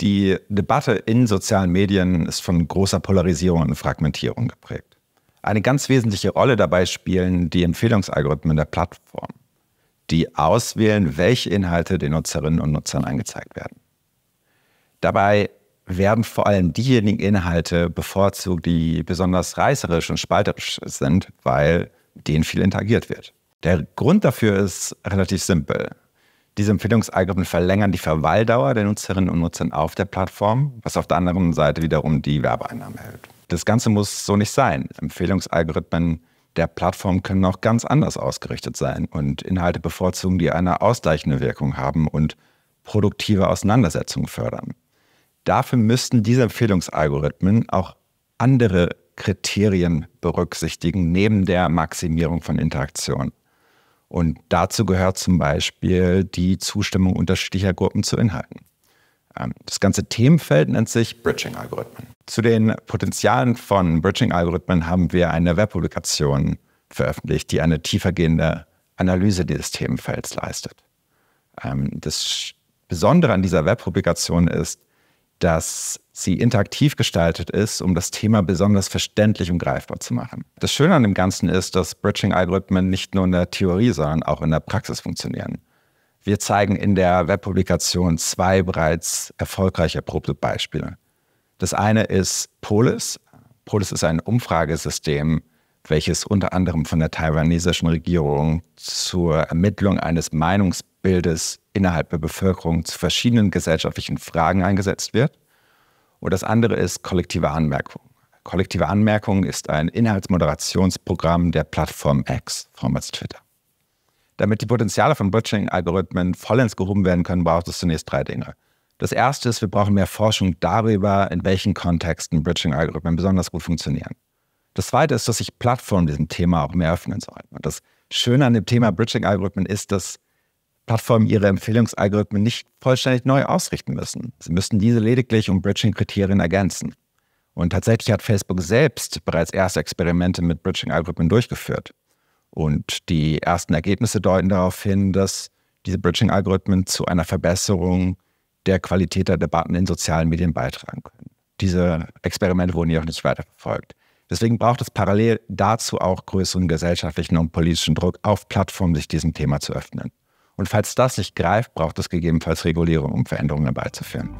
Die Debatte in sozialen Medien ist von großer Polarisierung und Fragmentierung geprägt. Eine ganz wesentliche Rolle dabei spielen die Empfehlungsalgorithmen der Plattform, die auswählen, welche Inhalte den Nutzerinnen und Nutzern angezeigt werden. Dabei werden vor allem diejenigen Inhalte bevorzugt, die besonders reißerisch und spalterisch sind, weil denen viel interagiert wird. Der Grund dafür ist relativ simpel. Diese Empfehlungsalgorithmen verlängern die Verweildauer der Nutzerinnen und Nutzer auf der Plattform, was auf der anderen Seite wiederum die Werbeeinnahmen erhöht. Das Ganze muss so nicht sein. Empfehlungsalgorithmen der Plattform können auch ganz anders ausgerichtet sein und Inhalte bevorzugen, die eine ausgleichende Wirkung haben und produktive Auseinandersetzungen fördern. Dafür müssten diese Empfehlungsalgorithmen auch andere Kriterien berücksichtigen, neben der Maximierung von Interaktion. Und dazu gehört zum Beispiel die Zustimmung unterschiedlicher Gruppen zu Inhalten. Ähm, das ganze Themenfeld nennt sich Bridging-Algorithmen. Zu den Potenzialen von Bridging-Algorithmen haben wir eine Webpublikation veröffentlicht, die eine tiefergehende Analyse dieses Themenfelds leistet. Ähm, das Besondere an dieser Webpublikation ist, dass sie interaktiv gestaltet ist, um das Thema besonders verständlich und greifbar zu machen. Das Schöne an dem Ganzen ist, dass Bridging-Algorithmen nicht nur in der Theorie, sondern auch in der Praxis funktionieren. Wir zeigen in der Webpublikation zwei bereits erfolgreich erprobte Beispiele. Das eine ist Polis. Polis ist ein Umfragesystem, welches unter anderem von der taiwanesischen Regierung zur Ermittlung eines Meinungsbildes innerhalb der Bevölkerung zu verschiedenen gesellschaftlichen Fragen eingesetzt wird. Und das andere ist kollektive Anmerkung. Kollektive Anmerkung ist ein Inhaltsmoderationsprogramm der Plattform X, vormals Twitter. Damit die Potenziale von Botching-Algorithmen vollends gehoben werden können, braucht es zunächst drei Dinge. Das erste ist, wir brauchen mehr Forschung darüber, in welchen Kontexten Bridging-Algorithmen besonders gut funktionieren. Das Zweite ist, dass sich Plattformen diesem Thema auch mehr öffnen sollen. Und das Schöne an dem Thema Bridging-Algorithmen ist, dass Plattformen ihre Empfehlungsalgorithmen nicht vollständig neu ausrichten müssen. Sie müssen diese lediglich um Bridging-Kriterien ergänzen. Und tatsächlich hat Facebook selbst bereits erste Experimente mit Bridging-Algorithmen durchgeführt. Und die ersten Ergebnisse deuten darauf hin, dass diese Bridging-Algorithmen zu einer Verbesserung der Qualität der Debatten in sozialen Medien beitragen können. Diese Experimente wurden jedoch nicht weiterverfolgt. Deswegen braucht es parallel dazu auch größeren gesellschaftlichen und politischen Druck auf Plattformen, sich diesem Thema zu öffnen. Und falls das nicht greift, braucht es gegebenenfalls Regulierung, um Veränderungen herbeizuführen.